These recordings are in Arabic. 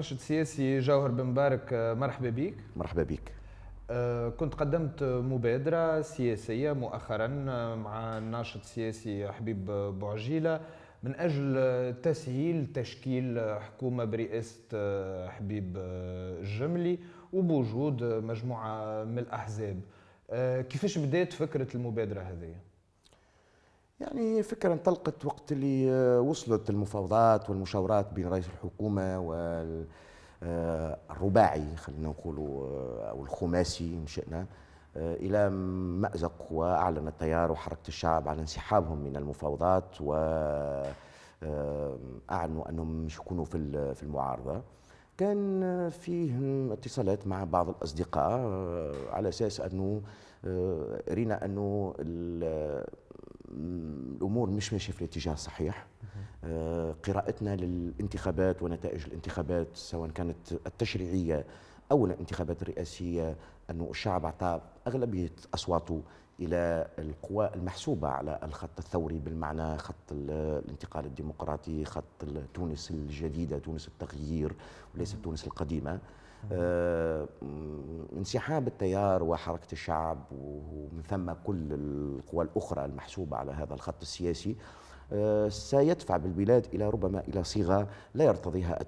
ناشط السياسي جوهر بن مبارك آه، مرحبا بك مرحبا بك آه، كنت قدمت مبادرة سياسية مؤخرا آه، مع الناشط السياسي حبيب بوعجيلة من أجل تسهيل تشكيل حكومة برئاسة حبيب الجملي وبوجود مجموعة من الأحزاب كيفاش بدأت فكرة المبادرة هذه؟ يعني فكرة انطلقت وقت اللي آه، وصلت المفاوضات والمشاورات بين رئيس الحكومة والرباعي آه، خلينا نقولوا آه، أو الخماسي إن شئنا إلى مأزق وأعلن التيار وحركة الشعب على انسحابهم من المفاوضات وأعلنوا أنهم مش يكونوا في المعارضة كان فيه اتصالات مع بعض الأصدقاء على أساس أنه رينا أنه الامور مش ماشيه في الاتجاه الصحيح آه، قراءتنا للانتخابات ونتائج الانتخابات سواء كانت التشريعيه او الانتخابات الرئاسيه انه الشعب اعطى اغلبيه اصواته الى القوى المحسوبه على الخط الثوري بالمعنى خط الانتقال الديمقراطي خط تونس الجديده تونس التغيير وليس تونس القديمه آه، انسحاب التيار وحركه الشعب ومن ثم كل القوى الاخرى المحسوبه على هذا الخط السياسي آه، سيدفع بالبلاد الى ربما الى صيغه لا يرتضيها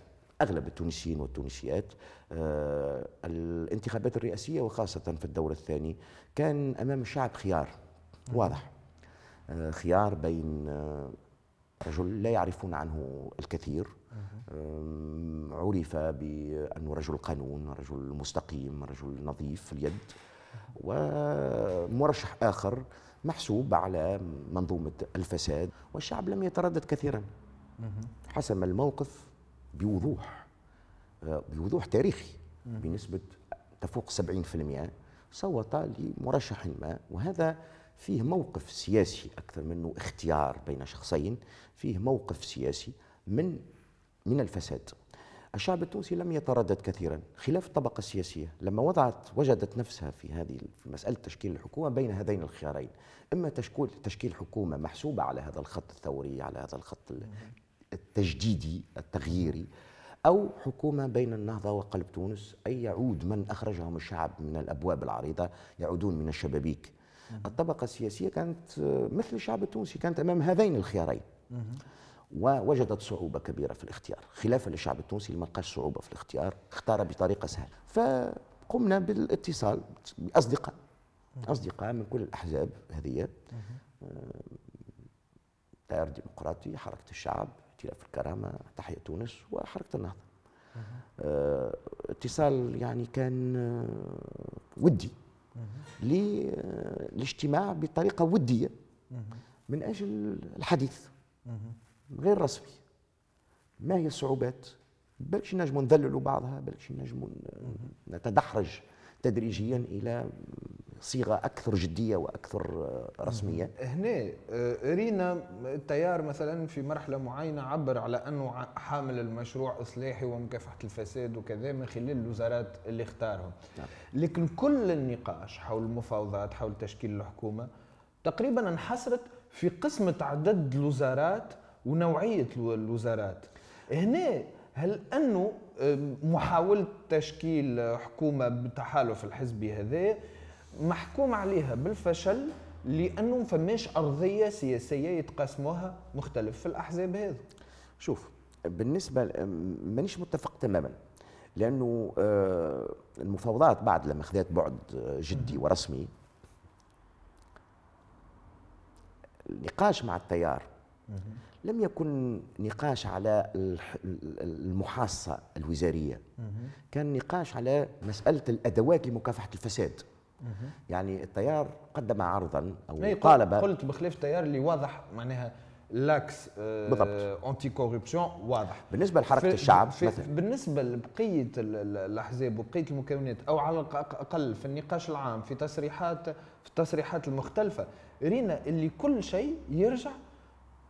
أغلب التونسيين والتونسيات آه، الانتخابات الرئاسية وخاصة في الدور الثاني كان أمام الشعب خيار واضح آه، خيار بين آه، رجل لا يعرفون عنه الكثير عرف بأنه رجل قانون رجل مستقيم رجل نظيف اليد ومرشح آخر محسوب على منظومة الفساد والشعب لم يتردد كثيرا حسم الموقف بوضوح آه، بوضوح تاريخي بنسبة تفوق 70% صوت لمرشح ما وهذا فيه موقف سياسي أكثر منه اختيار بين شخصين فيه موقف سياسي من من الفساد الشعب التونسي لم يتردد كثيرا خلاف الطبقة السياسية لما وضعت وجدت نفسها في هذه في مسألة تشكيل الحكومة بين هذين الخيارين إما تشكيل تشكيل حكومة محسوبة على هذا الخط الثوري على هذا الخط التجديدي التغييري أو حكومة بين النهضة وقلب تونس أي يعود من أخرجهم الشعب من الأبواب العريضة يعودون من الشبابيك الطبقة السياسية كانت مثل الشعب التونسي كانت أمام هذين الخيارين ووجدت صعوبة كبيرة في الاختيار خلافا للشعب التونسي ما لقاش صعوبة في الاختيار اختار بطريقة سهلة فقمنا بالاتصال بأصدقاء أصدقاء من كل الأحزاب هذه التيار آه، الديمقراطي حركة الشعب احتلاف الكرامه تحيه تونس وحركه النهضه آه اتصال يعني كان آه، ودي للاجتماع آه، بطريقه وديه من اجل الحديث غير رسمي ما هي الصعوبات بلكش نجموا نذللوا بعضها بلكش نجموا نتدحرج تدريجيا الى صيغه اكثر جديه واكثر آه، رسميه هنا آه، رينا التيار مثلا في مرحله معينه عبر على انه حامل المشروع اصلاحي ومكافحه الفساد وكذا من خلال الوزارات اللي اختارهم نعم. لكن كل النقاش حول المفاوضات حول تشكيل الحكومه تقريبا انحصرت في قسمه عدد الوزارات ونوعيه الوزارات هنا هل انه آه، محاوله تشكيل حكومه بتحالف الحزبي هذا محكوم عليها بالفشل لانه ما فماش ارضيه سياسيه يتقاسموها مختلف في الاحزاب هذا شوف بالنسبه مانيش متفق تماما لانه آه، المفاوضات بعد لما خذات بعد آه، جدي ورسمي النقاش مع التيار لم يكن نقاش على المحاصة الوزارية كان نقاش على مسألة الأدوات لمكافحة الفساد يعني التيار قدم عرضا او طالب إيه، قلت بخلاف التيار اللي واضح معناها لاكس آه، بالضبط انتي كوربسيون واضح بالنسبه لحركه الشعب في مثلا بالنسبه لبقيه الاحزاب وبقيه المكونات او على الاقل في النقاش العام في تصريحات في التصريحات المختلفه رينا اللي كل شيء يرجع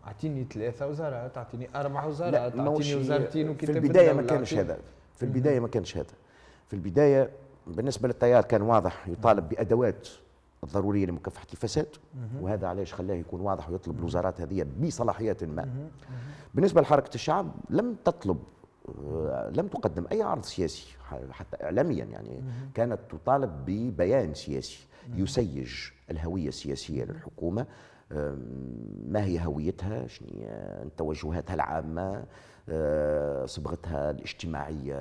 اعطيني ثلاثه وزارات اعطيني اربع وزارات اعطيني وزارتين وكتاب في البدايه ما كانش هذا في البدايه ما كانش هذا في البدايه بالنسبه للتيار كان واضح يطالب بادوات الضروريه لمكافحه الفساد وهذا علاش خلاه يكون واضح ويطلب الوزارات هذه بصلاحيات ما بالنسبه لحركه الشعب لم تطلب آه، لم تقدم اي عرض سياسي حتى اعلاميا يعني كانت تطالب ببيان سياسي يسيج الهويه السياسيه للحكومه ما هي هويتها شنو توجهاتها العامه آه، صبغتها الاجتماعية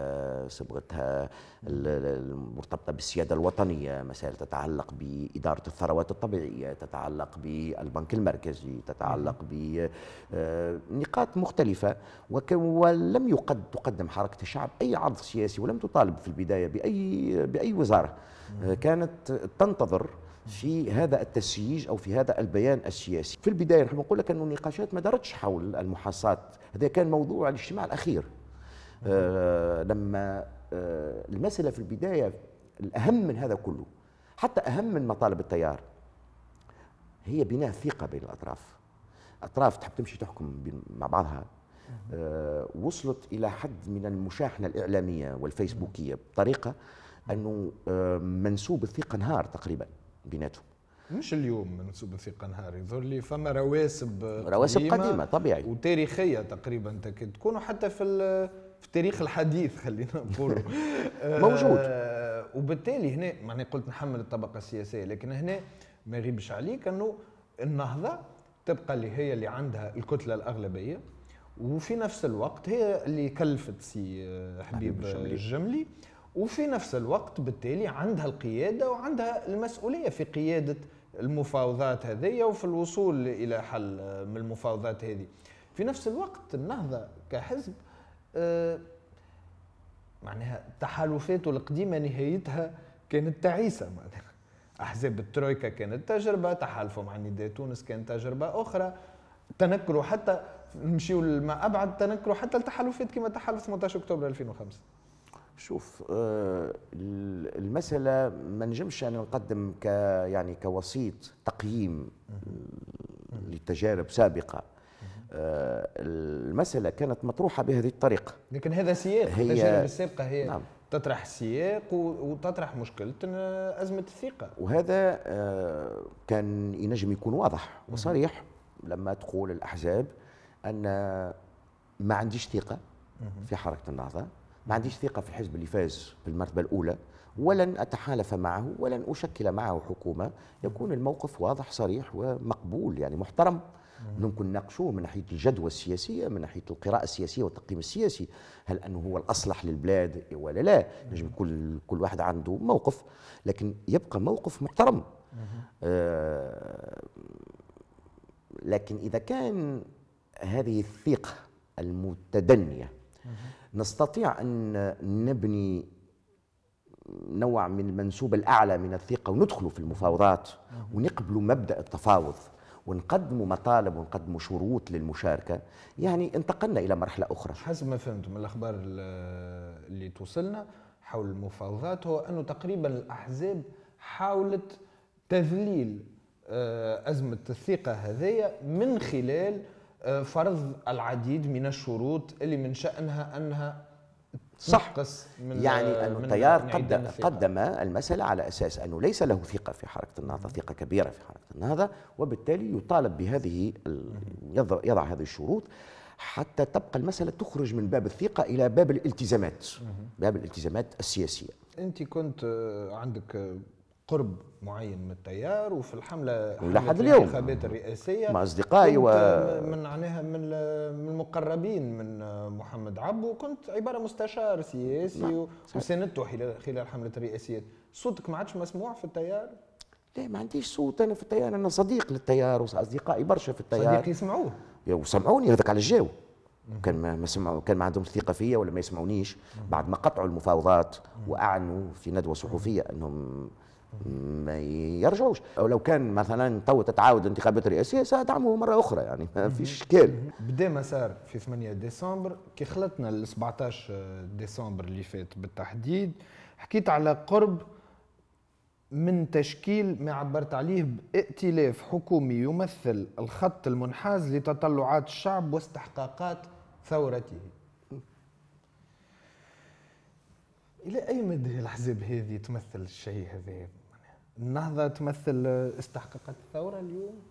صبغتها المرتبطة بالسيادة الوطنية مسائل تتعلق بإدارة الثروات الطبيعية تتعلق بالبنك المركزي تتعلق بنقاط مختلفة ولم يقد تقدم حركة الشعب أي عرض سياسي ولم تطالب في البداية بأي, بأي وزارة كانت تنتظر في هذا التسييج او في هذا البيان السياسي في البدايه نحب نقول لك انه النقاشات ما دارتش حول المحاصات هذا كان موضوع الاجتماع الاخير آه لما آه المساله في البدايه الاهم من هذا كله حتى اهم من مطالب التيار هي بناء ثقه بين الاطراف اطراف تحب تمشي تحكم مع بعضها آه وصلت الى حد من المشاحنه الاعلاميه والفيسبوكيه بطريقه انه آه، منسوب الثقه انهار تقريبا بيناتهم مش اليوم منسوب الثقه نهار يظهر لي فما رواسب رواسب قديمه, قديمة طبيعي وتاريخيه تقريبا تكاد تكون حتى في في التاريخ الحديث خلينا نقول آه، موجود وبالتالي هنا معني قلت نحمل الطبقه السياسيه لكن هنا ما يغيبش عليك انه النهضه تبقى اللي هي اللي عندها الكتله الاغلبيه وفي نفس الوقت هي اللي كلفت سي آه، حبيب الجملي وفي نفس الوقت بالتالي عندها القياده وعندها المسؤوليه في قياده المفاوضات هذه وفي الوصول الى حل من المفاوضات هذه في نفس الوقت النهضه كحزب آه، معناها تحالفاته القديمه نهايتها كانت تعيسه معناها احزاب الترويكا كانت تجربه تحالفوا مع نداء تونس كانت تجربه اخرى تنكروا حتى نمشيو لما ابعد تنكروا حتى التحالفات كما تحالف 18 اكتوبر 2005 شوف آه، المسألة ما نجمش أنا نقدم ك يعني كوسيط تقييم لتجارب سابقة آه، المسألة كانت مطروحة بهذه الطريقة لكن هذا سياق هي التجارب السابقة هي نعم تطرح سياق وتطرح مشكلة آه، أزمة الثقة وهذا كان ينجم يكون واضح وصريح لما تقول الأحزاب أن ما عنديش ثقة في حركة النهضة ما عنديش ثقة في الحزب اللي فاز بالمرتبة الأولى ولن أتحالف معه ولن أشكل معه حكومة يكون الموقف واضح صريح ومقبول يعني محترم نمكن نناقشوه من ناحيه الجدوى السياسيه من ناحيه القراءه السياسيه والتقييم السياسي هل انه هو الاصلح للبلاد ولا لا نجم كل كل واحد عنده موقف لكن يبقى موقف محترم آه لكن اذا كان هذه الثقه المتدنيه نستطيع أن نبني نوع من المنسوب الأعلى من الثقة وندخل في المفاوضات ونقبل مبدأ التفاوض ونقدموا مطالب ونقدموا شروط للمشاركة يعني انتقلنا إلى مرحلة أخرى حسب ما فهمت من الأخبار اللي توصلنا حول المفاوضات هو أنه تقريبا الأحزاب حاولت تذليل آه، أزمة الثقة هذه من خلال آه، فرض العديد من الشروط اللي من شأنها أنها صح من آه، يعني أن التيار قدم, قدم المسألة على أساس أنه ليس له ثقة في حركة النهضة ثقة كبيرة في حركة النهضة وبالتالي يطالب بهذه يضع هذه الشروط حتى تبقى المسألة تخرج من باب الثقة إلى باب الالتزامات باب الالتزامات السياسية أنت كنت آه، عندك قرب معين من التيار وفي الحمله لحد اليوم الانتخابات الرئاسيه مع اصدقائي و من معناها من المقربين من محمد عبو وكنت عباره مستشار سياسي نعم، وساندته خلال حمله الرئاسيه صوتك ما عادش مسموع في التيار؟ لا ما عنديش صوت انا في التيار انا صديق للتيار واصدقائي برشا في التيار صديق يسمعوه وسمعوني هذاك على الجو كان ما سمعوا كان ما عندهم ثقه فيا ولا ما يسمعونيش بعد ما قطعوا المفاوضات واعنوا في ندوه صحفيه انهم ما يرجعوش او لو كان مثلا تو تتعاود انتخابات رئاسيه سادعمه مره اخرى يعني ما فيش اشكال بدا مسار في 8 ديسمبر كي خلطنا ال 17 ديسمبر اللي فات بالتحديد حكيت على قرب من تشكيل ما عبرت عليه بائتلاف حكومي يمثل الخط المنحاز لتطلعات الشعب واستحقاقات ثورته الى اي مدى الاحزاب هذه تمثل الشيء هذا النهضه تمثل استحقاقات الثوره اليوم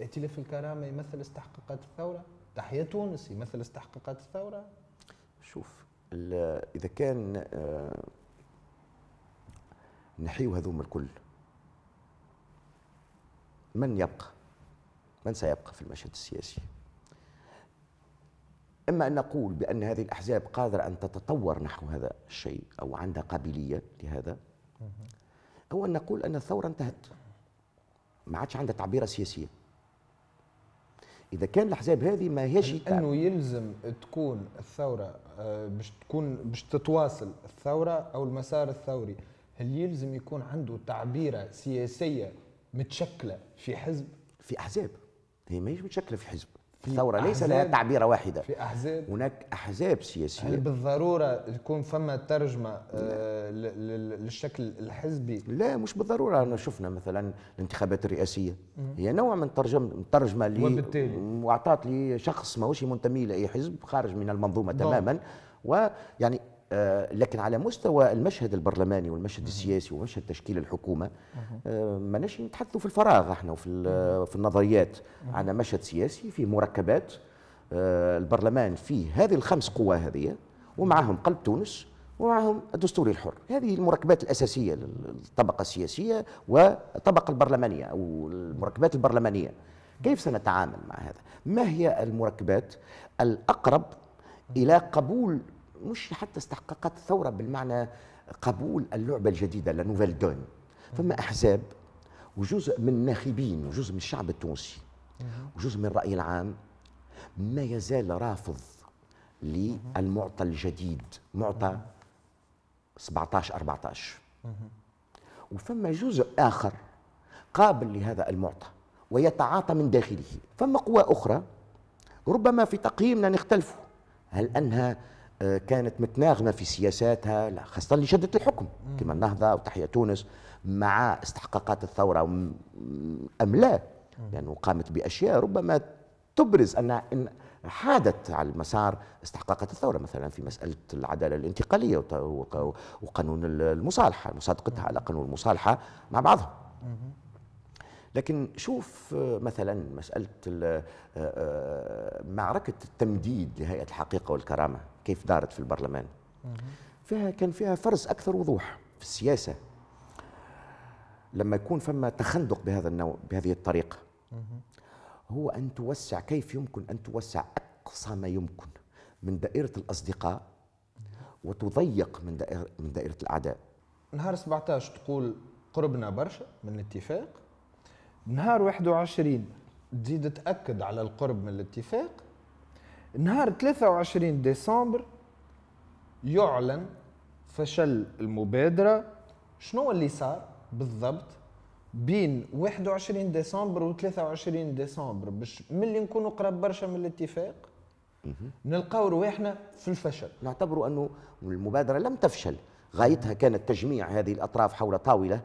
ائتلاف الكرامه يمثل استحقاقات الثوره تحيا تونس يمثل استحقاقات الثوره شوف اذا كان آه، نحيو هذوما الكل من يبقى من سيبقى في المشهد السياسي اما ان نقول بان هذه الاحزاب قادره ان تتطور نحو هذا الشيء او عندها قابليه لهذا هو أن نقول أن الثورة انتهت ما عادش عندها تعبيرة سياسية اذا كان الاحزاب هذه ما هيش انه يلزم تكون الثوره آه، باش تكون باش تتواصل الثوره او المسار الثوري هل يلزم يكون عنده تعبيره سياسيه متشكله في حزب في احزاب هي ماهيش متشكله في حزب الثوره ليس لها تعبيره واحده في احزاب هناك احزاب سياسيه هل بالضروره يكون فما ترجمه آه، للشكل الحزبي لا مش بالضروره انا شفنا مثلا الانتخابات الرئاسيه هي نوع من ترجم ترجمه لي وبالتالي لي لشخص ماهوش منتمي لاي حزب خارج من المنظومه نعم. تماما ويعني آه، لكن على مستوى المشهد البرلماني والمشهد السياسي ومشهد تشكيل الحكومه آه، ماناش نتحدثوا في الفراغ احنا وفي في النظريات عن مشهد سياسي فيه مركبات آه، البرلمان فيه هذه الخمس قوى هذه ومعهم قلب تونس ومعهم الدستور الحر هذه المركبات الأساسية للطبقة السياسية والطبقة البرلمانية أو المركبات البرلمانية كيف سنتعامل مع هذا؟ ما هي المركبات الأقرب إلى قبول مش حتى استحققت ثورة بالمعنى قبول اللعبة الجديدة لنوفل دون فما أحزاب وجزء من الناخبين وجزء من الشعب التونسي وجزء من الرأي العام ما يزال رافض للمعطى الجديد معطى 17 14 وفما جزء آخر قابل لهذا المعطى ويتعاطى من داخله فما قوى أخرى ربما في تقييمنا نختلف هل أنها آه، كانت متناغمة في سياساتها خاصة لشدة الحكم كما النهضة وتحية تونس مع استحقاقات الثورة أم لا لأنه يعني قامت بأشياء ربما تبرز أنها إن حادت على المسار استحقاقات الثورة مثلا في مسألة العدالة الانتقالية وقانون المصالحة مصادقتها على قانون المصالحة مع بعضهم لكن شوف آه، مثلا مسألة آه، معركة التمديد لهيئة الحقيقة والكرامة كيف دارت في البرلمان فيها كان فيها فرز اكثر وضوح في السياسه لما يكون فما تخندق بهذا النوع بهذه الطريقه هو ان توسع كيف يمكن ان توسع اقصى ما يمكن من دائره الاصدقاء وتضيق من دائره من دائره الاعداء نهار 17 تقول قربنا برشا من الاتفاق نهار 21 تزيد تاكد على القرب من الاتفاق نهار 23 ديسمبر يعلن فشل المبادرة شنو اللي صار بالضبط بين 21 ديسمبر و 23 ديسمبر باش ملي نكونوا قراب برشا من الاتفاق نلقاو رواحنا في الفشل نعتبر انه المبادره لم تفشل غايتها كانت تجميع هذه الاطراف حول طاوله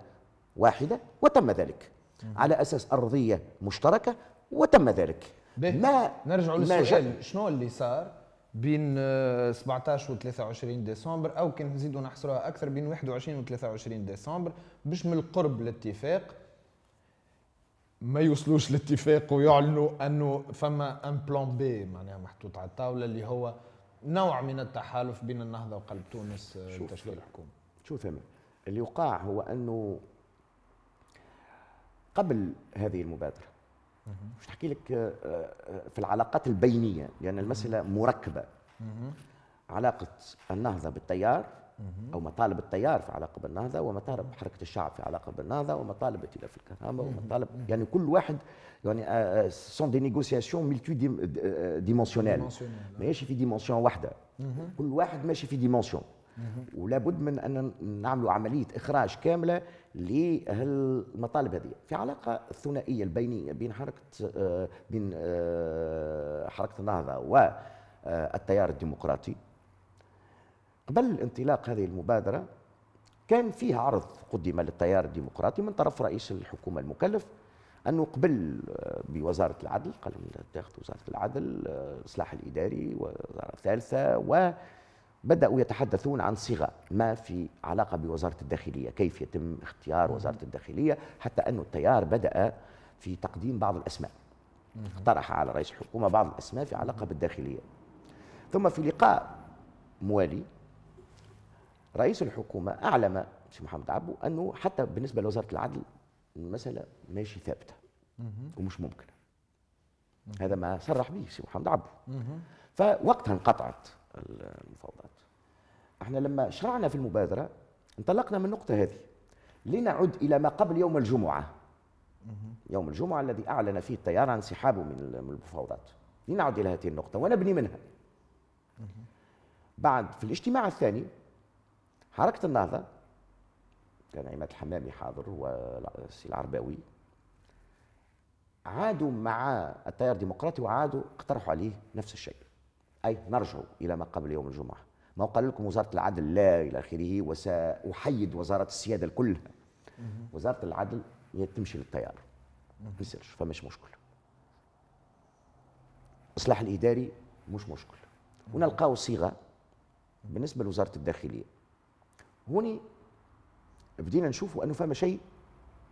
واحده وتم ذلك على اساس ارضيه مشتركه وتم ذلك ما نرجع للسؤال شنو اللي صار بين 17 و 23 ديسمبر او كان نزيدوا نحصروها اكثر بين 21 و 23 ديسمبر باش من القرب للاتفاق ما يوصلوش لاتفاق ويعلنوا انه فما ان بلان بي معناها محطوط على الطاوله اللي هو نوع من التحالف بين النهضه وقلب تونس آه، لتشكيل الحكومه. شوف ثمن اللي وقع هو انه قبل هذه المبادره مش تحكي لك آه، آه، في العلاقات البينيه لان يعني المساله مركبه علاقه النهضه بالتيار او مطالب التيار في علاقه بالنهضه ومطالب حركه الشعب في علاقه بالنهضه ومطالب ائتلاف الكهرباء ومطالب يعني كل واحد يعني سون دي نيغوسياسيون ملتي ديمونسيونيل ماشي في ديمونسيون واحده كل واحد ماشي في ديمونسيون ولا بد من ان نعملوا عمليه اخراج كامله لهالمطالب هذه في علاقه الثنائيه البينيه بين حركه آه، بين آه، حركه النهضه والتيار آه، الديمقراطي قبل انطلاق هذه المبادره كان فيه عرض قدم للتيار الديمقراطي من طرف رئيس الحكومه المكلف انه قبل بوزاره العدل قال تاخذ وزاره العدل الاصلاح الاداري وزاره ثالثه و بدأوا يتحدثون عن صيغة ما في علاقة بوزارة الداخلية كيف يتم اختيار وزارة الداخلية حتى أن التيار بدأ في تقديم بعض الأسماء اقترح على رئيس الحكومة بعض الأسماء في علاقة بالداخلية ثم في لقاء موالي رئيس الحكومة أعلم سي محمد عبو أنه حتى بالنسبة لوزارة العدل المسألة ماشي ثابتة ومش ممكنة هذا ما صرح به سي محمد عبو فوقتها انقطعت المفاوضات احنا لما شرعنا في المبادرة انطلقنا من النقطة هذه لنعد إلى ما قبل يوم الجمعة يوم الجمعة الذي أعلن فيه التيار عن انسحابه من المفاوضات لنعد إلى هذه النقطة ونبني منها بعد في الاجتماع الثاني حركة النهضة كان عماد الحمامي حاضر والسي العرباوي عادوا مع التيار الديمقراطي وعادوا اقترحوا عليه نفس الشيء أي نرجع إلى ما قبل يوم الجمعة ما قال لكم وزارة العدل لا إلى آخره وسأحيد وزارة السيادة الكل وزارة العدل هي تمشي للتيار ما يصيرش فماش مشكل الإصلاح الإداري مش مشكل ونلقاو صيغة بالنسبة لوزارة الداخلية هوني بدينا نشوفوا أنه فما شيء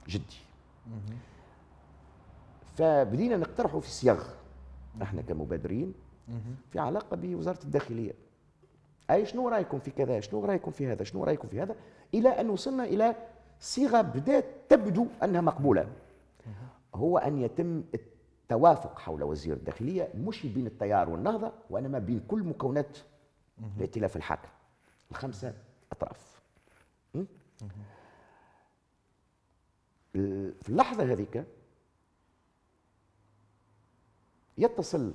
جدي فبدينا نقترحوا في صياغ احنا كمبادرين في علاقه بوزاره الداخليه اي شنو رايكم في كذا شنو رايكم في هذا شنو رايكم في هذا الى ان وصلنا الى صيغه بدات تبدو انها مقبوله هو ان يتم التوافق حول وزير الداخليه مش بين التيار والنهضه وانما بين كل مكونات الائتلاف الحاكم الخمسه اطراف في اللحظه هذيك يتصل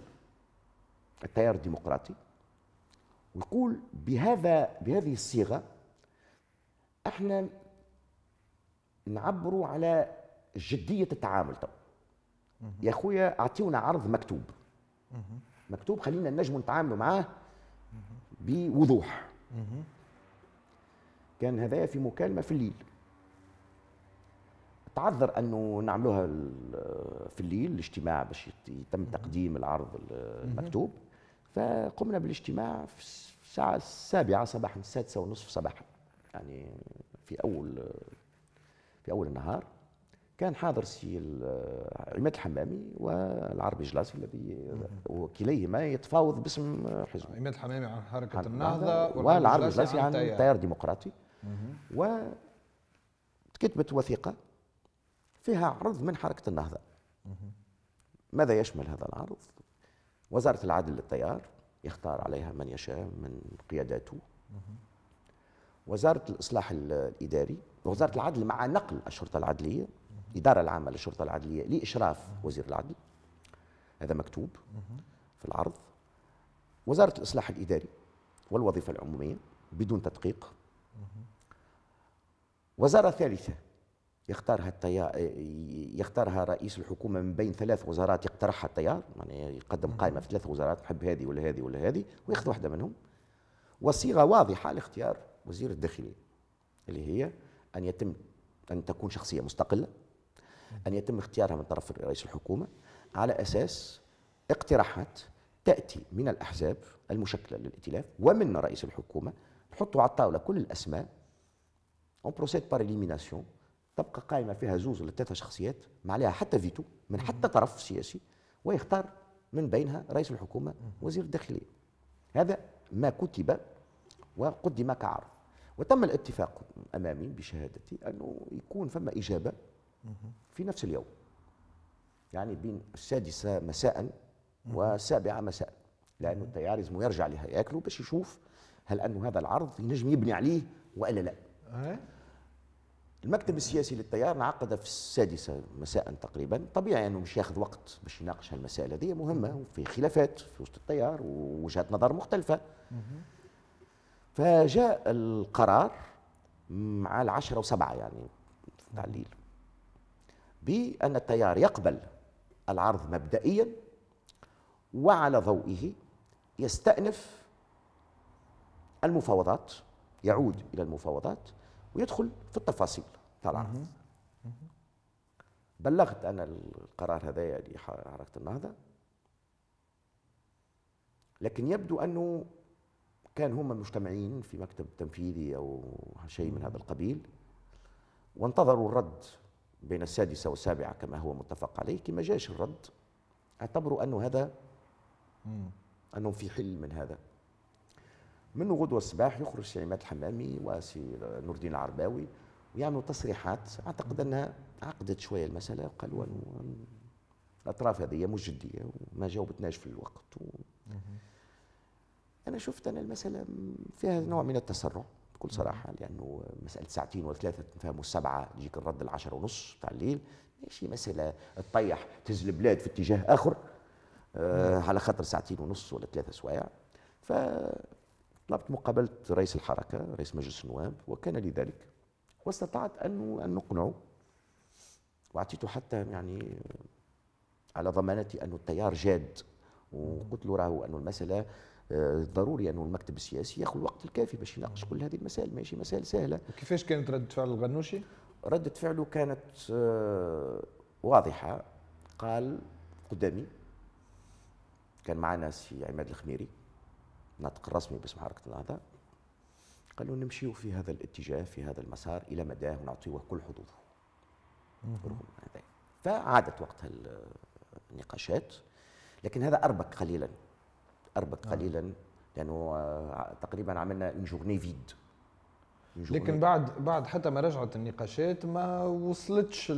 التيار الديمقراطي ويقول بهذا بهذه الصيغه احنا نعبروا على جديه التعامل طب يا خويا اعطيونا عرض مكتوب مكتوب خلينا نجم نتعاملوا معاه بوضوح كان هذايا في مكالمه في الليل تعذر انه نعملوها في الليل الاجتماع باش يتم تقديم العرض المكتوب فقمنا بالاجتماع في الساعة السابعة صباحا السادسة ونصف صباحا يعني في أول في أول النهار كان حاضر سي عماد الحمامي والعربي جلاسي الذي وكليهما يتفاوض باسم حزب عماد الحمامي عن حركة النهضة والعربي جلاسي يعني عن التيار الديمقراطي و كتبت وثيقة فيها عرض من حركة النهضة ماذا يشمل هذا العرض وزارة العدل للتيار يختار عليها من يشاء من قياداته وزارة الإصلاح الإداري وزارة العدل مع نقل الشرطة العدلية الإدارة العامة للشرطة العدلية لإشراف وزير العدل هذا مكتوب في العرض وزارة الإصلاح الإداري والوظيفة العمومية بدون تدقيق وزارة ثالثة يختارها التيار يختارها رئيس الحكومه من بين ثلاث وزارات يقترحها التيار يعني يقدم قائمه في ثلاث وزارات نحب هذه ولا هذه ولا هذه وياخذ واحده منهم وصيغه واضحه لاختيار وزير الداخليه اللي هي ان يتم ان تكون شخصيه مستقله ان يتم اختيارها من طرف رئيس الحكومه على اساس اقتراحات تاتي من الاحزاب المشكله للائتلاف ومن رئيس الحكومه نحطوا على الطاوله كل الاسماء اون بروسيد بار اليميناسيون تبقى قائمه فيها زوز ولا ثلاثه شخصيات ما عليها حتى فيتو من حتى طرف سياسي ويختار من بينها رئيس الحكومه وزير الداخليه هذا ما كتب وقدم كعرض وتم الاتفاق امامي بشهادتي انه يكون فما اجابه في نفس اليوم يعني بين السادسه مساء والسابعه مساء لانه التيار لازم يرجع لهياكله باش يشوف هل انه هذا العرض ينجم يبني عليه والا لا أه؟ المكتب السياسي للتيار انعقد في السادسة مساء تقريبا طبيعي أنه مش ياخذ وقت باش يناقش المسائل هذه مهمة وفي خلافات في وسط التيار ووجهات نظر مختلفة فجاء القرار مع العشرة وسبعة يعني تاع الليل بأن التيار يقبل العرض مبدئيا وعلى ضوئه يستأنف المفاوضات يعود إلى المفاوضات ويدخل في التفاصيل تاع بلغت انا القرار هذايا لحركه النهضه لكن يبدو انه كان هم مجتمعين في مكتب تنفيذي او شيء من هذا القبيل وانتظروا الرد بين السادسه والسابعه كما هو متفق عليه كما جاش الرد اعتبروا انه هذا انهم في حل من هذا من غدوة الصباح يخرج سي عماد الحمامي وسي نور الدين العرباوي ويعملوا تصريحات اعتقد انها عقدت شويه المساله قالوا الاطراف هذه مش جديه وما جاوبتناش في الوقت و... انا شفت انا المساله فيها نوع من التسرع بكل صراحه لانه مساله ساعتين ولا ثلاثه نفهموا السبعه يجيك الرد العشرة ونص تاع الليل ماشي مساله تطيح تهز البلاد في اتجاه اخر آه على خاطر ساعتين ونص ولا ثلاثه سوايع ف طلبت مقابلة رئيس الحركة رئيس مجلس النواب وكان لذلك واستطعت أن أن نقنعه وأعطيته حتى يعني على ضمانتي ان التيار جاد وقلت له راهو أنه المسألة آه، ضروري انه المكتب السياسي ياخذ الوقت الكافي باش يناقش كل هذه المسائل ماشي مسائل سهله. كيفاش كانت رده فعل الغنوشي؟ رده فعله كانت آه، واضحه قال قدامي كان معنا سي عماد الخميري الناطق الرسمي باسم حركه النهضه قالوا نمشيو في هذا الاتجاه في هذا المسار الى مداه ونعطيوه كل حظوظه فعادت وقتها النقاشات لكن هذا اربك قليلا اربك آه. قليلا لانه آه، تقريبا عملنا اون جورني فيد لكن بعد بعد حتى ما رجعت النقاشات ما وصلتش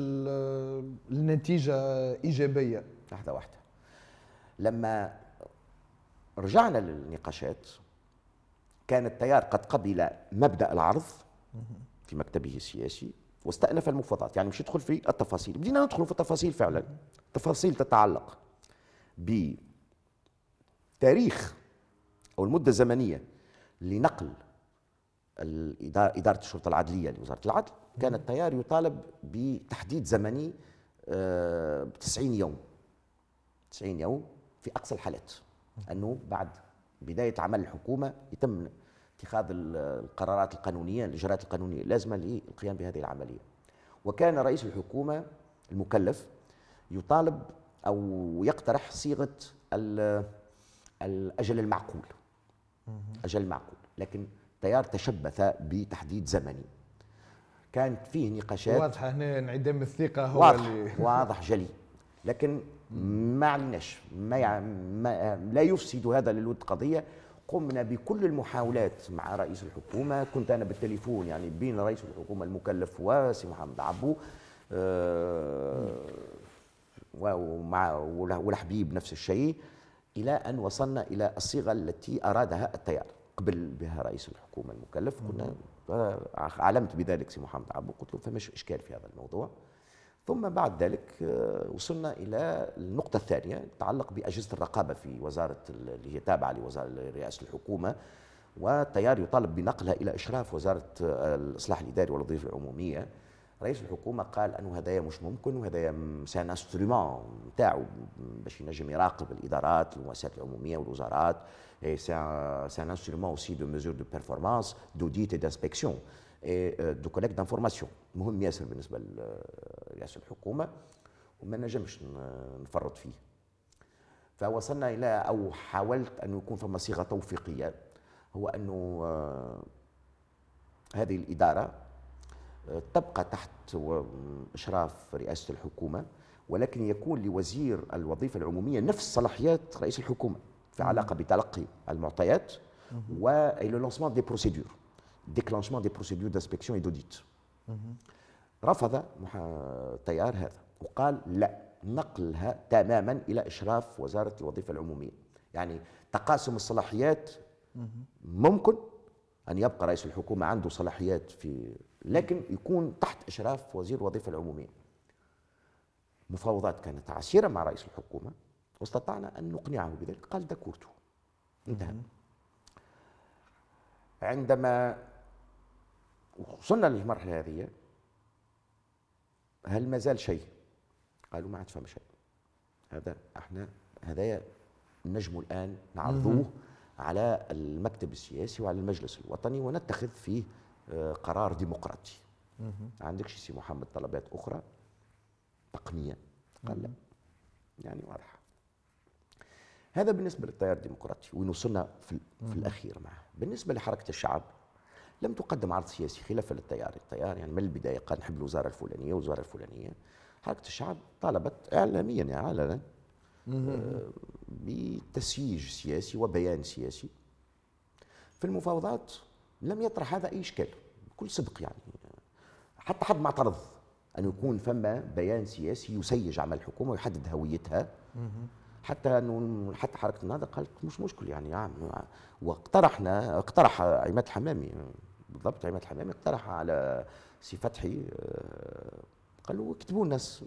النتيجه ايجابيه لحظه واحده لما رجعنا للنقاشات كان التيار قد قبل مبدا العرض في مكتبه السياسي واستأنف المفاوضات يعني مش يدخل في التفاصيل بدينا ندخل في التفاصيل فعلا تفاصيل تتعلق بتاريخ أو المدة الزمنية لنقل إدارة الشرطة العدلية لوزارة العدل كان التيار يطالب بتحديد زمني 90 آه، يوم 90 يوم في أقصى الحالات انه بعد بدايه عمل الحكومه يتم اتخاذ القرارات القانونيه الاجراءات القانونيه اللازمه للقيام بهذه العمليه وكان رئيس الحكومه المكلف يطالب او يقترح صيغه الاجل المعقول اجل معقول لكن تيار تشبث بتحديد زمني كانت فيه نقاشات واضحه هنا انعدام الثقه هو واضح, اللي واضح جلي لكن ما عندناش ما, يع... ما لا يفسد هذا للود قضيه قمنا بكل المحاولات مع رئيس الحكومه كنت انا بالتليفون يعني بين رئيس الحكومه المكلف وسي محمد عبو أه ومع والحبيب نفس الشيء الى ان وصلنا الى الصيغه التي ارادها التيار قبل بها رئيس الحكومه المكلف كنا آه، علمت بذلك سي محمد عبو قلت له فماش اشكال في هذا الموضوع ثم بعد ذلك آه، وصلنا الى النقطه الثانيه تتعلق باجهزه الرقابه في وزاره اللي هي تابعه لوزاره رئاسه الحكومه والتيار يطالب بنقلها الى اشراف وزاره آه، الاصلاح الاداري والوظيفه العموميه رئيس الحكومه قال انه هذايا مش ممكن وهذايا سان انسترومون نتاعو باش ينجم يراقب الادارات المؤسسات العموميه والوزارات سان انسترومون اوسي دو ميزور دو بيرفورمانس دوديت دانسبكسيون إيه، آه، دو كوليكت دانفورماسيون مهم ياسر بالنسبه لرئاسه آه، الحكومه وما نجمش آه، نفرط فيه فوصلنا الى او حاولت انه يكون فما صيغه توفيقيه هو انه هذه الاداره تبقى تحت اشراف رئاسه الحكومه ولكن يكون لوزير الوظيفه العموميه نفس صلاحيات رئيس الحكومه في علاقه بتلقي المعطيات و لو لونسمون دي بروسيدور ديكلانشمون دي بروسيدور دانسبكسيون اي دوديت رفض التيار هذا وقال لا نقلها تماما الى اشراف وزاره الوظيفه العموميه يعني تقاسم الصلاحيات ممكن ان يبقى رئيس الحكومه عنده صلاحيات في لكن يكون تحت اشراف وزير الوظيفه العموميه مفاوضات كانت عسيره مع رئيس الحكومه واستطعنا ان نقنعه بذلك قال داكورتو انتهى عندما وصلنا للمرحله هذه هل ما زال شيء؟ قالوا ما عاد فما شيء هذا احنا هذايا نجم الان نعرضوه على المكتب السياسي وعلى المجلس الوطني ونتخذ فيه آه، قرار ديمقراطي ما عندكش سي محمد طلبات اخرى تقنيه قال لا يعني واضحه هذا بالنسبه للتيار الديمقراطي وين وصلنا في, في الاخير معه بالنسبه لحركه الشعب لم تقدم عرض سياسي خلافا للتيار التيار يعني من البداية قال نحب الوزارة الفلانية والوزارة الفلانية حركة الشعب طالبت إعلاميا يعني علنا آه، بتسييج سياسي وبيان سياسي في المفاوضات لم يطرح هذا أي إشكال بكل صدق يعني حتى حد ما اعترض أن يكون فما بيان سياسي يسيج عمل الحكومة ويحدد هويتها حتى انه حتى حركه النهضه قالت مش مشكل يعني, يعني واقترحنا اقترح عماد الحمامي بالضبط عماد الحمامي اقترح على سي فتحي آه، قال له اكتبوا الناس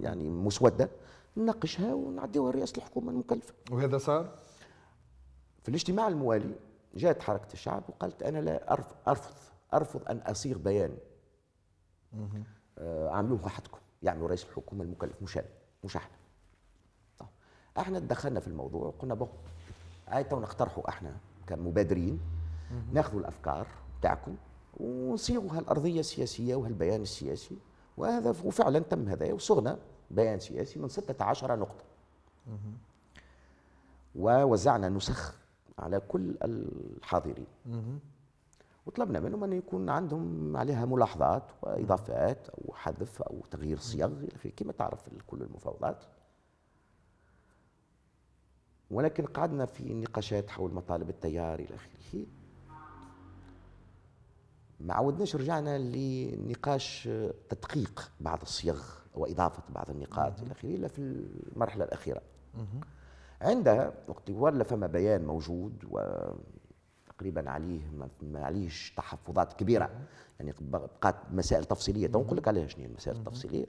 يعني مسوده نناقشها ونعديوها لرئاسه الحكومه المكلفه. وهذا صار؟ في الاجتماع الموالي جاءت حركه الشعب وقالت انا لا ارفض ارفض ان اصيغ بيان. اها عاملوه وحدكم يعملوا يعني رئيس الحكومه المكلف مش انا مش احنا. احنا تدخلنا في الموضوع وقلنا بون عاد تو نقترحوا احنا كمبادرين ناخذوا الافكار تاعكم ونصيغوا هالارضيه السياسيه وهالبيان السياسي وهذا وفعلا تم هذا وصغنا بيان سياسي من 16 نقطه ووزعنا نسخ على كل الحاضرين وطلبنا منهم ان يكون عندهم عليها ملاحظات واضافات او حذف او تغيير صيغ كما تعرف كل المفاوضات ولكن قعدنا في نقاشات حول مطالب التيار الى اخره ما عودناش رجعنا لنقاش آه، تدقيق بعض الصيغ واضافه بعض النقاط الى اخره الا في المرحله الاخيره عندها وقت ولا فما بيان موجود و تقريبا عليه ما عليهش تحفظات كبيره يعني بقات مسائل تفصيليه تو نقول لك عليها شنو المسائل التفصيليه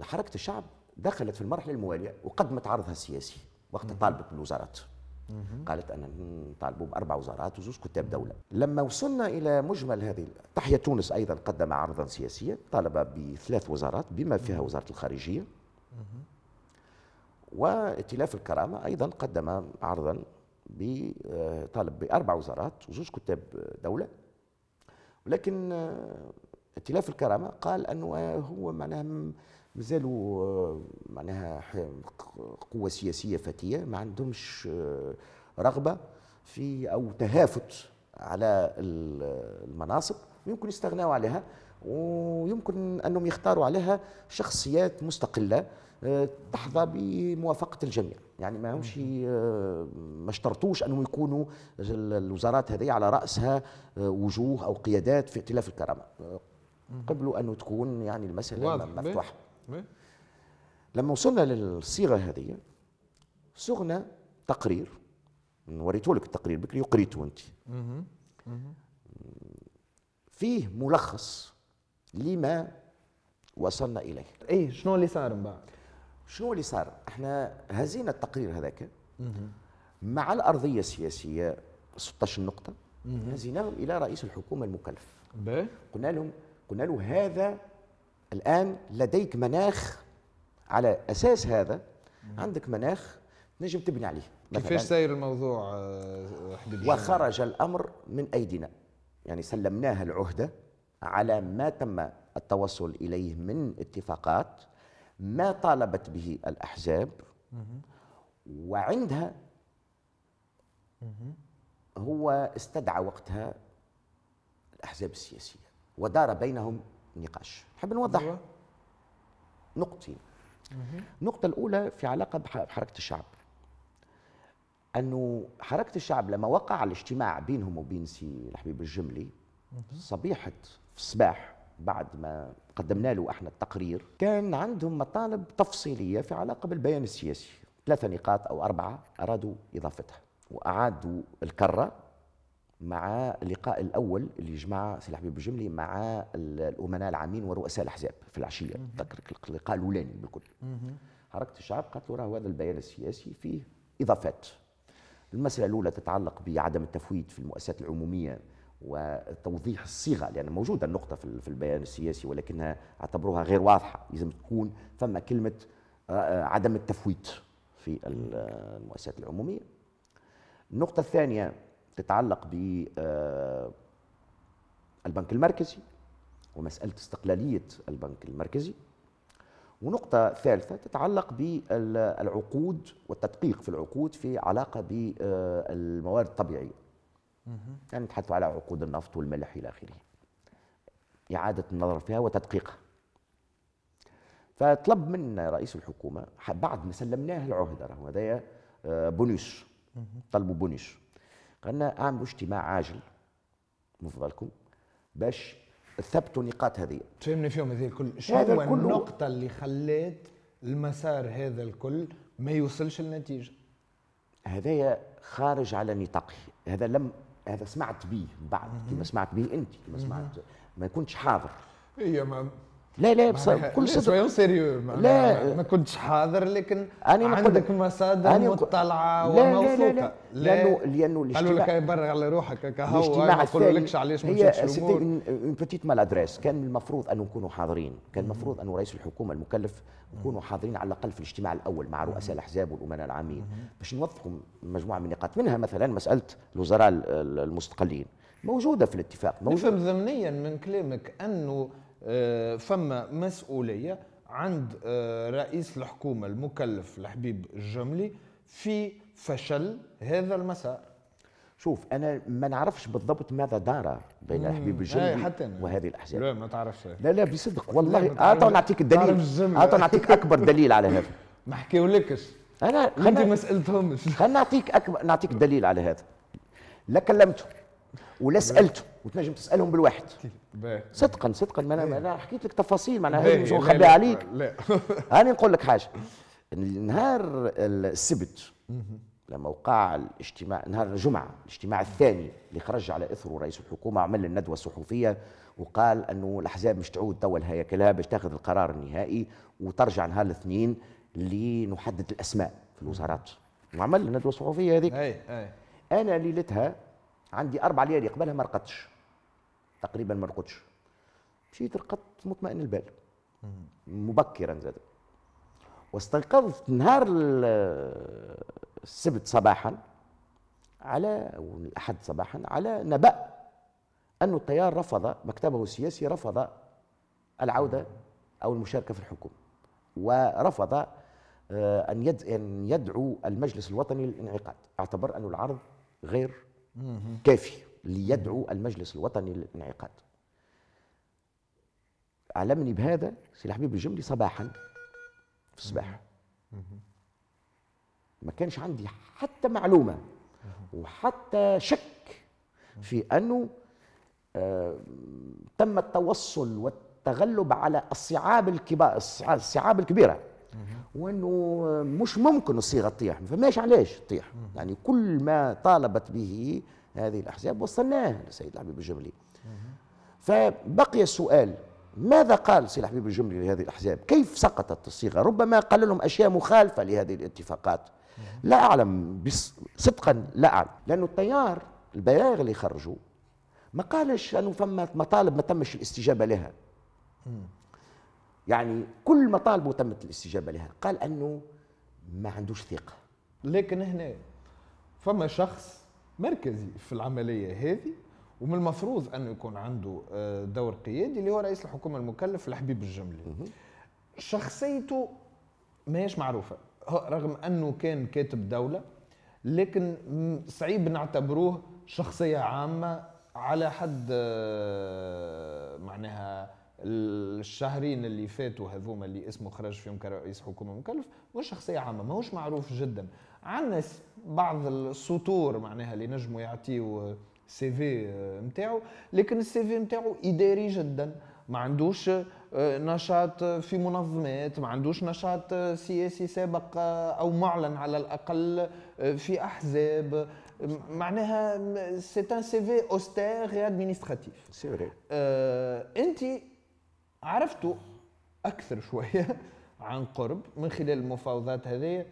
حركه الشعب دخلت في المرحله المواليه وقدمت عرضها السياسي وقت طالبت بالوزارات قالت انا نطالبوا باربع وزارات وزوج كتاب دوله لما وصلنا الى مجمل هذه تحية تونس ايضا قدم عرضا سياسيا طالب بثلاث وزارات بما فيها وزاره الخارجيه وائتلاف الكرامه ايضا قدم عرضا آه، طالب باربع وزارات وزوج كتاب دوله ولكن آه، ائتلاف الكرامه قال انه هو معناها مازالوا آه، معناها قوة سياسية فتية ما عندهمش آه، رغبة في أو تهافت على المناصب ويمكن يستغناوا عليها ويمكن أنهم يختاروا عليها شخصيات مستقلة آه، تحظى بموافقة الجميع يعني ما همش ما اشترطوش أنهم يكونوا الوزارات هذه على رأسها وجوه أو قيادات في ائتلاف الكرامة قبلوا أنه تكون يعني المسألة مفتوحة لما وصلنا للصيغه هذه صغنا تقرير وريته لك التقرير بكري وقريته انت فيه ملخص لما وصلنا اليه اي شنو اللي صار من بعد شنو اللي صار احنا هزينا التقرير هذاك مع الارضيه السياسيه 16 نقطه هزيناهم الى رئيس الحكومه المكلف قلنا لهم قلنا له هذا الآن لديك مناخ على أساس هذا عندك مناخ نجم تبني عليه كيفاش ساير الموضوع آه، حبيبي وخرج الأمر من أيدينا يعني سلمناها العهدة على ما تم التوصل إليه من اتفاقات ما طالبت به الأحزاب وعندها هو استدعى وقتها الأحزاب السياسية ودار بينهم النقاش نحب نوضح أيوة. نقطتين النقطة الأولى في علاقة بحركة الشعب أنه حركة الشعب لما وقع الاجتماع بينهم وبين سي الحبيب الجملي صبيحة في الصباح بعد ما قدمنا له احنا التقرير كان عندهم مطالب تفصيلية في علاقة بالبيان السياسي ثلاثة نقاط أو أربعة أرادوا إضافتها وأعادوا الكرة مع اللقاء الاول اللي جمع سي الحبيب الجملي مع الامناء العامين ورؤساء الاحزاب في العشيه تذكرك اللقاء الاولاني بالكل حركه الشعب قالت له راه هذا البيان السياسي فيه اضافات المساله الاولى تتعلق بعدم التفويت في المؤسسات العموميه وتوضيح الصيغه لان موجوده النقطه في البيان السياسي ولكنها اعتبروها غير واضحه لازم تكون ثم كلمه آه، آه، عدم التفويت في المؤسسات العموميه النقطه الثانيه تتعلق ب آه، البنك المركزي ومسألة استقلالية البنك المركزي ونقطة ثالثة تتعلق بالعقود والتدقيق في العقود في علاقة بالموارد آه، الطبيعية يعني نتحدث على عقود النفط والملح إلى آخره إعادة النظر فيها وتدقيقها فطلب منا رئيس الحكومة بعد ما سلمناه العهدة هذا هذايا آه، بونيش طلبوا بونيش قلنا اعملوا اجتماع عاجل من فضلكم باش ثبتوا النقاط هذه فهمني فيهم هذه الكل شو هو النقطه اللي خلات المسار هذا الكل ما يوصلش للنتيجه هذايا خارج على نطاقي هذا لم هذا سمعت به بعد كما سمعت به انت كما سمعت ما كنتش حاضر هي ما لا لا بصراحه كل صدق شويه سيريو لا ما كنتش حاضر لكن أنا عندك مصادر مطلعه وموثوقه لا لا لا لانه لانه قالوا لك برغ على روحك كهو ما قالوا علاش ما تمشيش الامور اون بتيت مالادريس كان المفروض ان نكونوا حاضرين كان المفروض ان رئيس الحكومه المكلف نكونوا حاضرين على الاقل في الاجتماع الاول مع رؤساء الاحزاب والامناء العامين باش نوضحوا مجموعه من النقاط منها مثلا مساله الوزراء المستقلين موجوده في الاتفاق موجودة نفهم ضمنيا من كلامك انه آه، فما مسؤوليه عند آه، رئيس الحكومه المكلف الحبيب الجملي في فشل هذا المسار شوف انا ما نعرفش بالضبط ماذا دار بين الحبيب إيه، الجملي وهذه الاحزاب لا ما تعرفش لا لا بصدق والله اعطى نعطيك الدليل اعطى نعطيك اكبر دليل على هذا ما حكيولكش انا خلنا... ما سالتهمش خلينا نعطيك اكبر نعطيك دليل على هذا لا كلمته ولا سالته وتنجم تسالهم بالواحد صدقا صدقا ما انا, حكيت لك تفاصيل معناها مش نخبيها عليك لا هاني نقول لك حاجه نهار السبت لما وقع الاجتماع نهار الجمعه الاجتماع الثاني اللي خرج على اثره رئيس الحكومه عمل الندوه الصحفيه وقال انه الاحزاب مش تعود توا لهياكلها باش تاخذ القرار النهائي وترجع نهار الاثنين لنحدد الاسماء في الوزارات وعمل الندوه الصحفيه هذيك اي اي انا ليلتها عندي اربع ليالي قبلها ما رقدتش تقريبا ما رقدتش مشيت رقدت مطمئن البال مبكرا زاد واستيقظت نهار السبت صباحا على او الاحد صباحا على نبأ أن التيار رفض مكتبه السياسي رفض العودة أو المشاركة في الحكومه ورفض آه، أن يدعو المجلس الوطني للانعقاد اعتبر أن العرض غير كافي ليدعو المجلس الوطني للانعقاد علمني بهذا سي الحبيب الجملي صباحا في الصباح ما كانش عندي حتى معلومه وحتى شك في انه آه، تم التوصل والتغلب على الصعاب الكبار الصعاب الكبيره وانه مش ممكن الصيغه تطيح ما فماش علاش تطيح يعني كل ما طالبت به هذه الاحزاب وصلناه للسيد الحبيب الجملي فبقي السؤال ماذا قال سي الحبيب الجملي لهذه الاحزاب؟ كيف سقطت الصيغه؟ ربما قال لهم اشياء مخالفه لهذه الاتفاقات. لا اعلم بس صدقا لا اعلم، لانه التيار البلاغ اللي خرجوا ما قالش انه فما مطالب ما تمش الاستجابه لها. يعني كل مطالبه تمت الاستجابه لها قال انه ما عندوش ثقه لكن هنا فما شخص مركزي في العمليه هذه ومن المفروض انه يكون عنده آه، دور قيادي اللي هو رئيس الحكومه المكلف الحبيب الجملي شخصيته ماهيش معروفه رغم انه كان كاتب دوله لكن صعيب نعتبروه شخصيه عامه على حد آه، معناها الشهرين اللي فاتوا هذوما اللي اسمه خرج فيهم كرئيس حكومه مكلف شخصيه عامه ماهوش معروف جدا عندنا بعض السطور معناها اللي نجموا يعطيو سي في نتاعو لكن السي في نتاعو اداري جدا ما عندوش آه، نشاط في منظمات ما عندوش نشاط سياسي سابق آه، او معلن على الاقل آه، في احزاب معناها سي ان سي في اوستير ادمينستراتيف سي فري انت عرفته اكثر شويه عن قرب من خلال المفاوضات هذه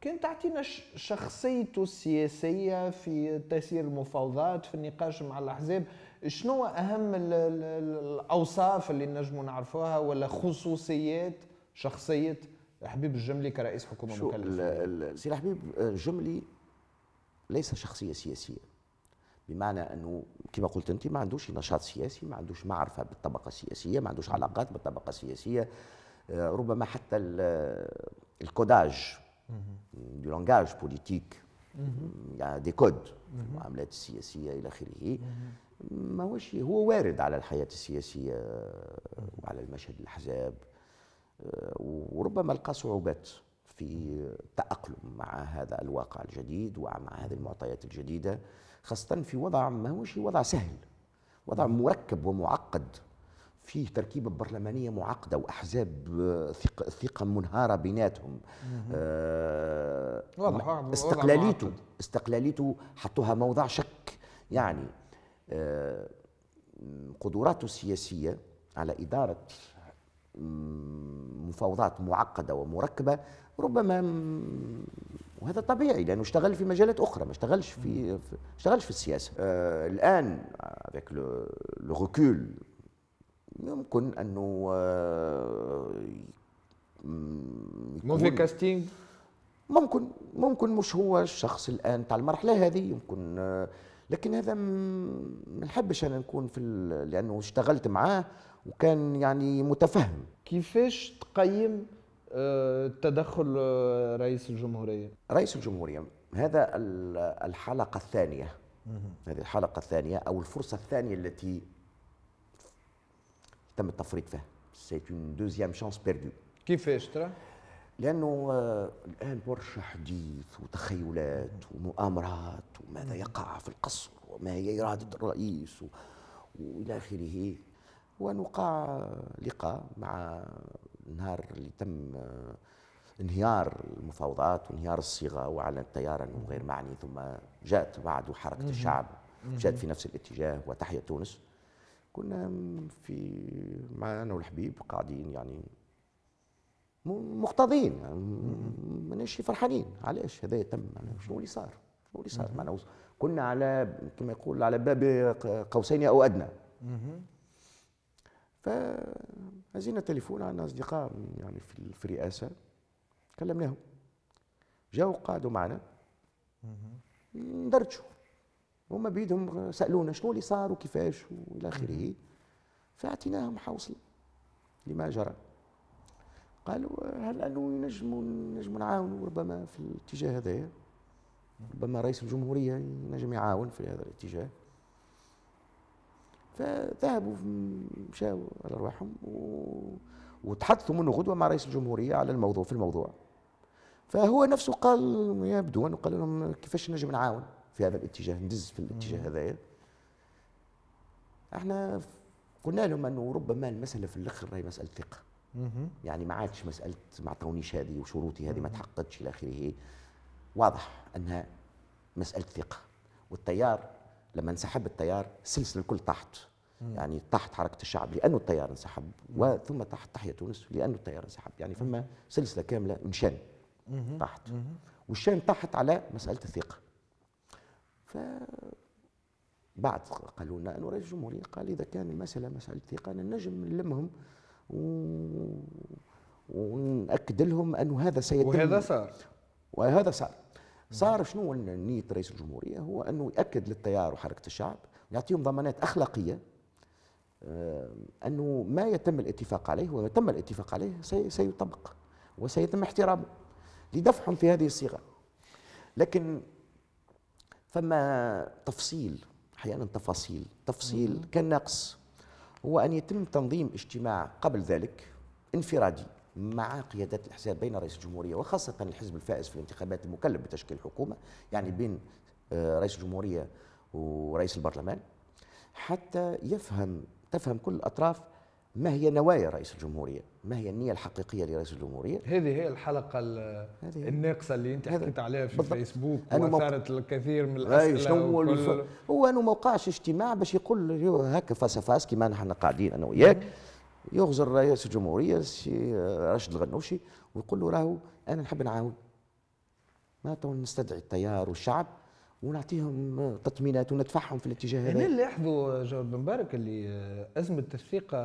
كان تعطينا شخصيته السياسية في تسيير المفاوضات في النقاش مع الأحزاب شنو أهم الأوصاف اللي نجموا نعرفوها ولا خصوصيات شخصية حبيب الجملي كرئيس حكومة مكلفة سي الحبيب الجملي ليس شخصية سياسية بمعنى أنه كما قلت انت ما عندوش نشاط سياسي ما عندوش معرفه بالطبقه السياسيه ما عندوش علاقات بالطبقه السياسيه آه، ربما حتى آه، الكوداج دو لونغاج بوليتيك يعني دي كود المعاملات السياسيه الى اخره ما هوش هو وارد على الحياه السياسيه وعلى آه، المشهد الاحزاب وربما لقى صعوبات في التاقلم مع هذا الواقع الجديد ومع هذه المعطيات الجديده خاصة في وضع ما هوش وضع سهل وضع مركب ومعقد فيه تركيبة برلمانية معقدة وأحزاب آه، ثقة منهارة بيناتهم آه، استقلاليته استقلاليته حطوها موضع شك يعني آه، قدراته السياسية على إدارة مفاوضات معقدة ومركبة ربما وهذا طبيعي لانه اشتغل في مجالات اخرى ما اشتغلش في ما اشتغلش في السياسه آه الان افيك لو ريكول يمكن انه آه موفي كاستينغ ممكن ممكن مش هو الشخص الان تاع المرحله هذه يمكن آه لكن هذا ما نحبش انا نكون في لانه اشتغلت معاه وكان يعني متفهم كيفاش تقيم تدخل آه، رئيس الجمهورية رئيس الجمهورية هذا الحلقة الثانية هذه الحلقة الثانية أو الفرصة الثانية التي تم التفريط فيها سيت اون دوزيام شانس بيردو كيفاش ترى؟ لأنه آه، الآن برشا حديث وتخيلات ومؤامرات وماذا يقع في القصر وما هي إرادة الرئيس وإلى آخره ونقع لقاء مع النهار اللي تم آه، انهيار المفاوضات وانهيار الصيغه واعلن التيار انه غير معني ثم جاءت بعد حركه الشعب جاءت في نفس الاتجاه وتحيا تونس كنا في مع انا والحبيب قاعدين يعني مقتضين يعني ماناش فرحانين علاش هذا تم شنو اللي صار شنو اللي صار كنا على كما يقول على باب قوسين او ادنى فهزينا تليفون عندنا أصدقاء يعني في, الرئاسة كلمناهم جاوا قعدوا معنا ندرجوا هما بيدهم سالونا شنو اللي صار وكيفاش والى اخره فاعطيناهم حوصل لما جرى قالوا هل انه ينجموا نجموا نعاونوا ربما في الاتجاه هذايا ربما رئيس الجمهوريه ينجم يعاون في هذا الاتجاه فذهبوا مشاو على رواحهم و... وتحدثوا منه غدوه مع رئيس الجمهوريه على الموضوع في الموضوع فهو نفسه قال يبدو انه قال لهم كيفاش نجم نعاون في هذا الاتجاه ندز في الاتجاه هذايا احنا قلنا لهم انه ربما المساله في الاخر هي مساله ثقه يعني ما عادش مساله ما عطونيش هذه وشروطي هذه ما تحققتش الى اخره واضح انها مساله ثقه والتيار لما انسحب التيار السلسله الكل طاحت يعني تحت حركه الشعب لانه التيار انسحب وثم تحت تحيا تونس لانه التيار انسحب يعني فما سلسله كامله من شان تحت والشان تحت على مساله الثقه ف بعد قالوا لنا انه رئيس الجمهوريه قال اذا كان المساله مساله ثقه نجم نلمهم و... ونأكد لهم انه هذا سيتم وهذا صار وهذا صار صار شنو نيه رئيس الجمهوريه هو انه ياكد للتيار وحركه الشعب يعطيهم ضمانات اخلاقيه آه، أنه ما يتم الاتفاق عليه ويتم الاتفاق عليه سيطبق وسيتم احترامه لدفعهم في هذه الصيغة لكن فما تفصيل أحيانا تفاصيل تفصيل كالنقص هو أن يتم تنظيم اجتماع قبل ذلك انفرادي مع قيادات الأحزاب بين رئيس الجمهورية وخاصة الحزب الفائز في الانتخابات المكلف بتشكيل الحكومة يعني نعم. بين آه، رئيس الجمهورية ورئيس البرلمان حتى يفهم تفهم كل الأطراف ما هي نوايا رئيس الجمهورية ما هي النية الحقيقية لرئيس الجمهورية هذه هي الحلقة هذه الناقصة اللي أنت حكيت عليها في بالضبط. فيسبوك وأثارت موق... الكثير من الأسئلة وكل... الف... هو أنه موقعش اجتماع باش يقول هكا فاس فاس كما نحن قاعدين أنا وياك يغزر رئيس الجمهورية السي آه، راشد الغنوشي ويقول له راهو أنا نحب نعاون ما تو نستدعي التيار والشعب ونعطيهم تطمينات وندفعهم في الاتجاه هذا. هنا لاحظوا جواد بن مبارك اللي ازمه الثقه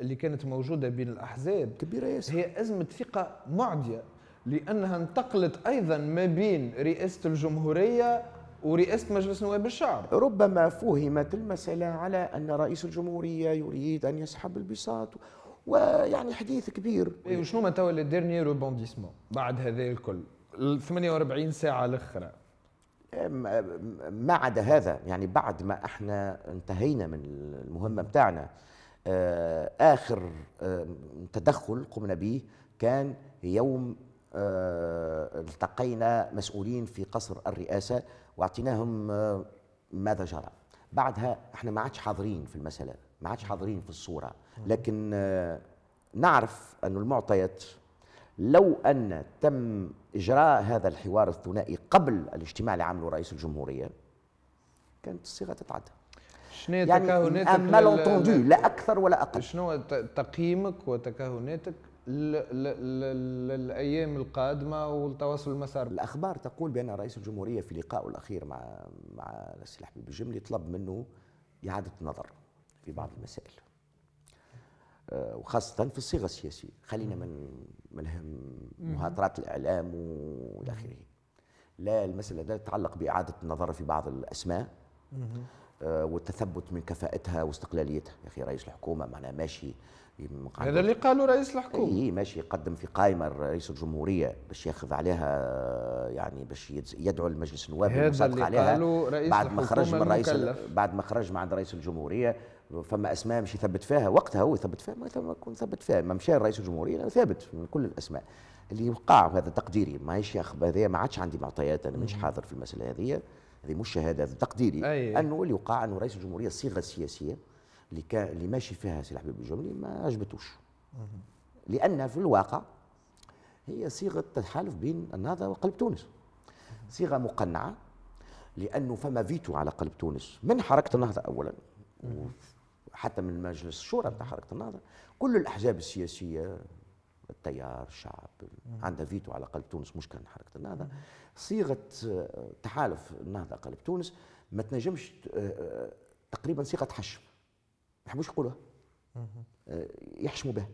اللي كانت موجوده بين الاحزاب كبيره ياسر هي ازمه ثقه معديه لانها انتقلت ايضا ما بين رئاسه الجمهوريه ورئاسه مجلس نواب الشعب. ربما فهمت المساله على ان رئيس الجمهوريه يريد ان يسحب البساط ويعني حديث كبير. إيه، وشنو ما توا لي ديرني روبونديسمون بعد هذا الكل؟ 48 ساعه الاخره ما عدا هذا يعني بعد ما احنا انتهينا من المهمه بتاعنا آه، اخر آه، تدخل قمنا به كان يوم آه، التقينا مسؤولين في قصر الرئاسه واعطيناهم ماذا جرى بعدها احنا ما عادش حاضرين في المساله ما عادش حاضرين في الصوره لكن نعرف ان المعطيات لو أن تم إجراء هذا الحوار الثنائي قبل الاجتماع اللي لرئيس رئيس الجمهورية كانت الصيغة تتعدى شنو يعني تكهناتك لا أكثر ولا أقل شنو تقييمك وتكهناتك للايام القادمه والتواصل المسار الاخبار تقول بان رئيس الجمهوريه في لقائه الاخير مع مع السلاح حبيب الجملي طلب منه اعاده النظر في بعض المسائل آه، وخاصة في الصيغة السياسية خلينا من من مهاترات الإعلام وإلى آخره لا المسألة ده تتعلق بإعادة النظر في بعض الأسماء آه، والتثبت من كفاءتها واستقلاليتها يا أخي رئيس الحكومة معناه ماشي هذا اللي قالوا رئيس الحكومه اي ماشي يقدم في قائمه رئيس الجمهوريه باش ياخذ عليها يعني باش يدعو لمجلس النواب هذا اللي عليها قالوا رئيس بعد ما خرج من رئيس بعد ما خرج من عند رئيس الجمهوريه فما اسماء مش يثبت فيها وقتها هو يثبت فيها ما يكون ثبت فيها ما مشى رئيس الجمهوريه ثابت من كل الاسماء اللي وقع هذا تقديري ماهيش هذا ما عادش عندي معطيات انا مش حاضر في المساله هذه هذه مش شهاده تقديري أيه. انه اللي وقع انه رئيس الجمهوريه صيغه سياسيه اللي كان اللي ماشي فيها سي الحبيب الجملي ما عجبتوش لان في الواقع هي صيغه تحالف بين النهضه وقلب تونس صيغه مقنعه لانه فما فيتو على قلب تونس من حركه النهضه اولا حتى من مجلس الشورى تاع حركه النهضه كل الاحزاب السياسيه التيار الشعب عندها فيتو على قلب تونس مش كان حركه النهضه صيغه آه، تحالف النهضه قلب تونس ما تنجمش آه، آه، تقريبا صيغه حشم يحبوش يقولوها يحشموا بها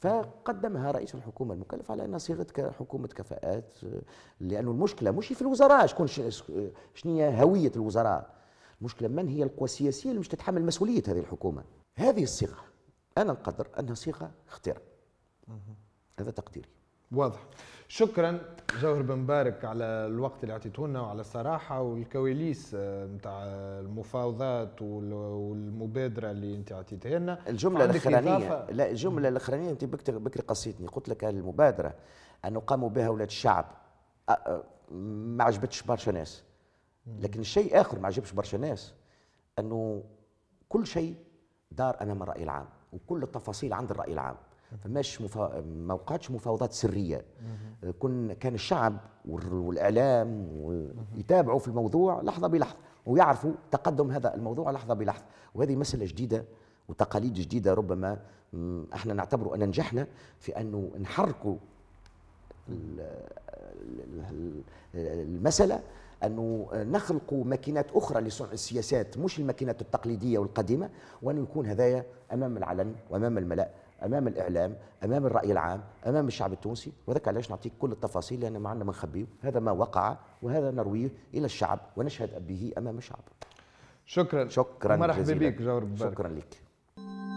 فقدمها رئيس الحكومه المكلف على انها صيغه حكومه كفاءات آه، لانه المشكله مش في الوزراء شكون شنو هي هويه الوزراء المشكله من هي القوى السياسيه اللي مش تتحمل مسؤوليه هذه الحكومه هذه الصيغه انا نقدر انها صيغه اختراع هذا تقديري واضح شكرا جوهر بن مبارك على الوقت اللي اعطيته لنا وعلى الصراحه والكواليس نتاع آه، المفاوضات والمبادره اللي انت اعطيتها لنا الجمله الاخرانيه لا الجمله الاخرانيه انت بكري بكري قصيتني قلت لك المبادره انه قاموا بها اولاد الشعب ما عجبتش برشا ناس لكن الشيء اخر ما عجبش برشا ناس انه كل شيء دار امام الراي العام وكل التفاصيل عند الراي العام فماش مفا... ما وقعتش مفاوضات سريه كن كان الشعب والاعلام يتابعوا في الموضوع لحظه بلحظه ويعرفوا تقدم هذا الموضوع لحظه بلحظه وهذه مساله جديده وتقاليد جديده ربما احنا نعتبر ان نجحنا في انه نحركوا المساله انه نخلق ماكينات اخرى لصنع السياسات مش الماكينات التقليديه والقديمه وانه يكون هذايا امام العلن وامام الملأ امام الاعلام امام الراي العام امام الشعب التونسي وذاك علاش نعطيك كل التفاصيل لان ما عندنا ما نخبيه هذا ما وقع وهذا نرويه الى الشعب ونشهد به امام الشعب شكرا شكرا مرحبا بك جور شكرا لك